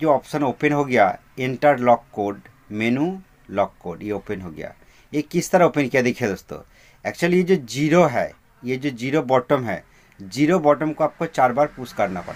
जो option open हो गया enter lock code menu lock code ये ओपन हो गया ये किस तरह ओपन किया देखिए दोस्तों एक्चुअली ये जो जीरो है ये जो जीरो बॉटम है जीरो बॉटम को आपको चार बार पुश करना पड़ता